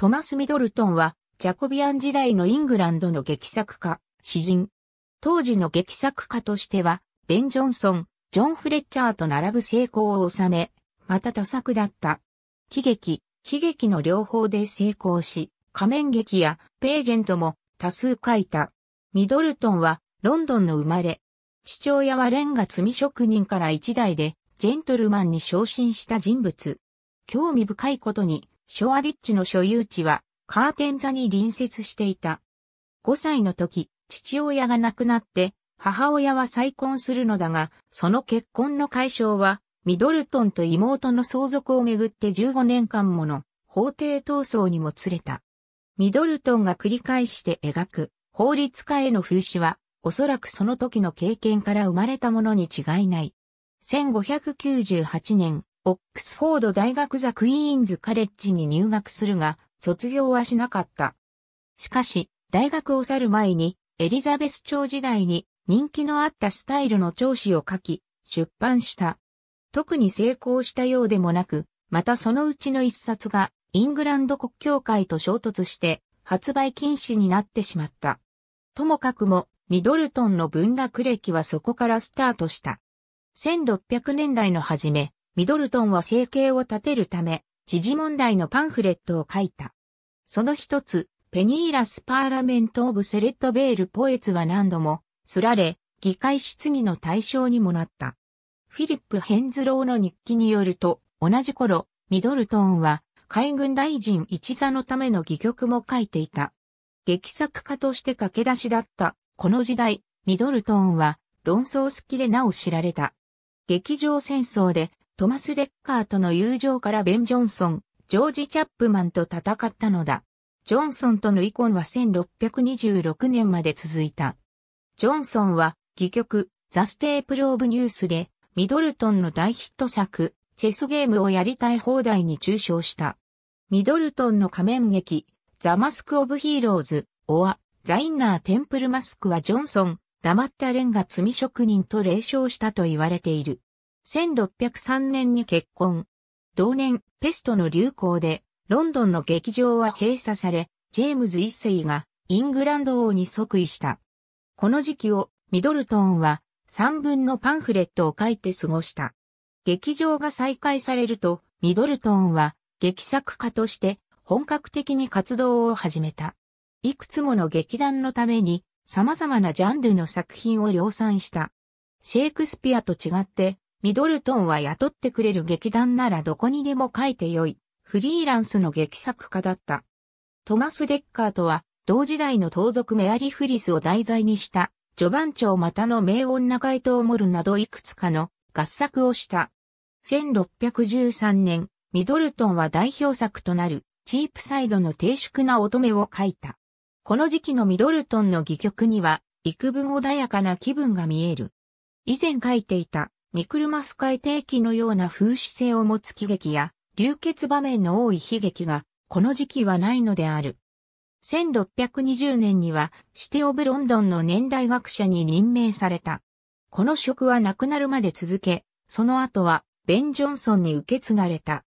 トマス・ミドルトンは、ジャコビアン時代のイングランドの劇作家、詩人。当時の劇作家としては、ベン・ジョンソン、ジョン・フレッチャーと並ぶ成功を収め、また多作だった。喜劇、悲劇の両方で成功し、仮面劇やページェントも多数書いた。ミドルトンはロンドンの生まれ。父親はレンガ積み職人から一代でジェントルマンに昇進した人物。興味深いことにショアリッチの所有地はカーテン座に隣接していた。5歳の時、父親が亡くなって、母親は再婚するのだが、その結婚の解消は、ミドルトンと妹の相続をめぐって15年間もの法廷闘争にもつれた。ミドルトンが繰り返して描く法律家への風刺は、おそらくその時の経験から生まれたものに違いない。1598年、オックスフォード大学ザ・クイーンズ・カレッジに入学するが、卒業はしなかった。しかし、大学を去る前に、エリザベス朝時代に人気のあったスタイルの調子を書き、出版した。特に成功したようでもなく、またそのうちの一冊がイングランド国教会と衝突して発売禁止になってしまった。ともかくもミドルトンの文学歴はそこからスタートした。1600年代の初め、ミドルトンは生計を立てるため、時事問題のパンフレットを書いた。その一つ、ペニーラスパーラメント・オブ・セレット・ベール・ポエツは何度も、すられ、議会質疑の対象にもなった。フィリップ・ヘンズローの日記によると、同じ頃、ミドルトンは、海軍大臣一座のための戯曲も書いていた。劇作家として駆け出しだった、この時代、ミドルトンは、論争好きでなお知られた。劇場戦争でトマス・レッカーとの友情からベン・ジョンソン、ジョージ・チャップマンと戦ったのだ。ジョンソンとの遺婚は1626年まで続いた。ジョンソンは、戯曲、ザ・ステープル・オブ・ニュースで、ミドルトンの大ヒット作、チェスゲームをやりたい放題に中傷した。ミドルトンの仮面劇、ザ・マスク・オブ・ヒーローズ、オア、ザ・インナー・テンプル・マスクはジョンソン、黙ったレンガ積み職人と霊賞したと言われている。1603年に結婚。同年、ペストの流行で、ロンドンの劇場は閉鎖され、ジェームズ一世がイングランド王に即位した。この時期をミドルトーンは3分のパンフレットを書いて過ごした。劇場が再開されると、ミドルトーンは劇作家として本格的に活動を始めた。いくつもの劇団のために様々なジャンルの作品を量産した。シェイクスピアと違ってミドルトンは雇ってくれる劇団ならどこにでも書いてよい、フリーランスの劇作家だった。トマス・デッカーとは、同時代の盗賊メアリ・フリスを題材にした、序盤長またの名女怪盗モルなどいくつかの合作をした。1613年、ミドルトンは代表作となる、チープサイドの低粛な乙女を書いた。この時期のミドルトンの戯曲には、幾分穏やかな気分が見える。以前書いていた、ミクルマス海底期のような風刺性を持つ喜劇や、流血場面の多い悲劇が、この時期はないのである。1620年には、シテオブロンドンの年代学者に任命された。この職は亡くなるまで続け、その後は、ベン・ジョンソンに受け継がれた。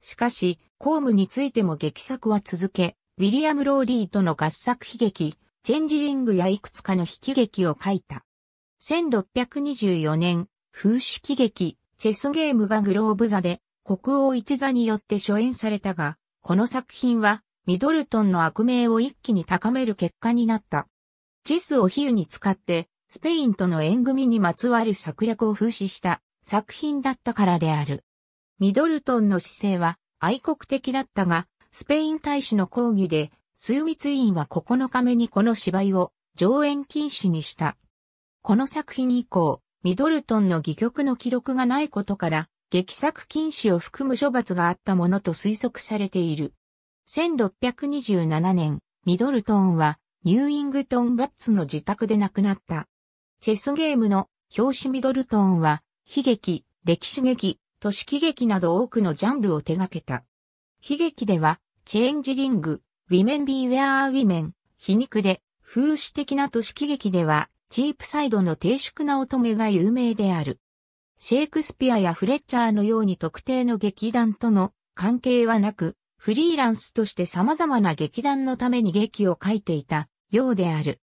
しかし、公務についても劇作は続け、ウィリアム・ローリーとの合作悲劇、チェンジリングやいくつかの悲劇を書いた。1624年、風刺喜劇、チェスゲームがグローブ座で国王一座によって初演されたが、この作品はミドルトンの悪名を一気に高める結果になった。チェスを比喩に使って、スペインとの縁組にまつわる策略を風刺した作品だったからである。ミドルトンの姿勢は愛国的だったが、スペイン大使の抗議で、ミ密委員は9日目にこの芝居を上演禁止にした。この作品以降、ミドルトンの戯曲の記録がないことから、劇作禁止を含む処罰があったものと推測されている。1627年、ミドルトンはニューイングトンバッツの自宅で亡くなった。チェスゲームの表紙ミドルトンは、悲劇、歴史劇、都市喜劇など多くのジャンルを手掛けた。悲劇では、チェンジリング、ウィメンビーウェアウィメン、皮肉で、風刺的な都市喜劇では、チープサイドの低粛な乙女が有名である。シェイクスピアやフレッチャーのように特定の劇団との関係はなく、フリーランスとして様々な劇団のために劇を書いていたようである。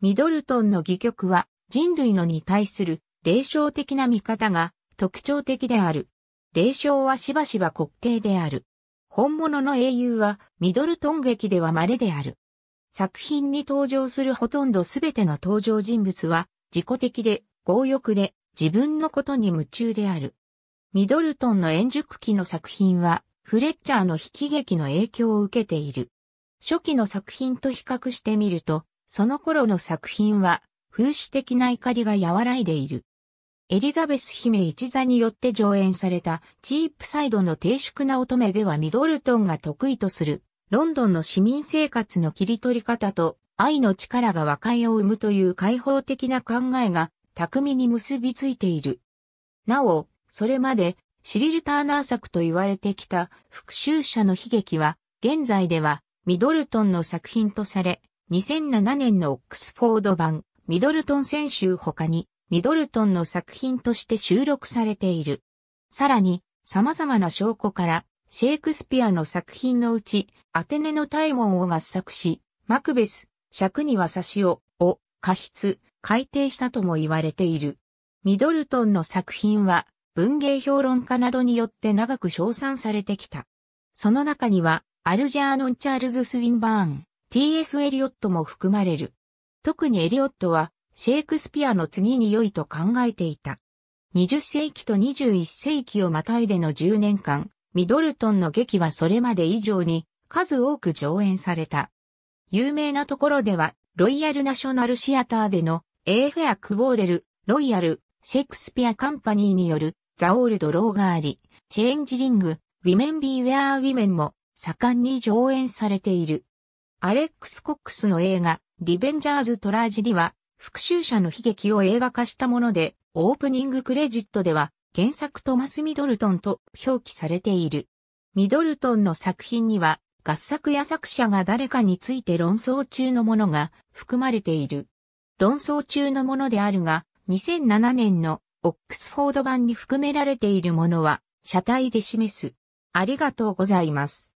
ミドルトンの戯曲は人類のに対する霊障的な見方が特徴的である。霊障はしばしば滑稽である。本物の英雄はミドルトン劇では稀である。作品に登場するほとんどすべての登場人物は、自己的で、強欲で、自分のことに夢中である。ミドルトンの円熟期の作品は、フレッチャーの悲劇の影響を受けている。初期の作品と比較してみると、その頃の作品は、風刺的な怒りが和らいでいる。エリザベス姫一座によって上演されたチープサイドの低粛な乙女ではミドルトンが得意とするロンドンの市民生活の切り取り方と愛の力が和解を生むという開放的な考えが巧みに結びついている。なお、それまでシリル・ターナー作と言われてきた復讐者の悲劇は現在ではミドルトンの作品とされ、2007年のオックスフォード版ミドルトン選手他にミドルトンの作品として収録されている。さらに様々な証拠からシェイクスピアの作品のうち、アテネのモンを合作し、マクベス、尺には差しを、を、過筆、改定したとも言われている。ミドルトンの作品は、文芸評論家などによって長く称賛されてきた。その中には、アルジャーノン・チャールズ・スウィンバーン、T.S. エリオットも含まれる。特にエリオットは、シェイクスピアの次に良いと考えていた。20世紀と21世紀をまたいでの10年間、ミドルトンの劇はそれまで以上に数多く上演された。有名なところでは、ロイヤルナショナルシアターでのエーフェア・クボーレル、ロイヤル、シェイクスピア・カンパニーによるザ・オールド・ローガーリ、チェンジリング、ウィメン・ビー・ウェア・ウィメンも盛んに上演されている。アレックス・コックスの映画、リベンジャーズ・トラージリは、復讐者の悲劇を映画化したもので、オープニングクレジットでは、原作トマス・ミドルトンと表記されている。ミドルトンの作品には、合作や作者が誰かについて論争中のものが含まれている。論争中のものであるが、2007年のオックスフォード版に含められているものは、車体で示す。ありがとうございます。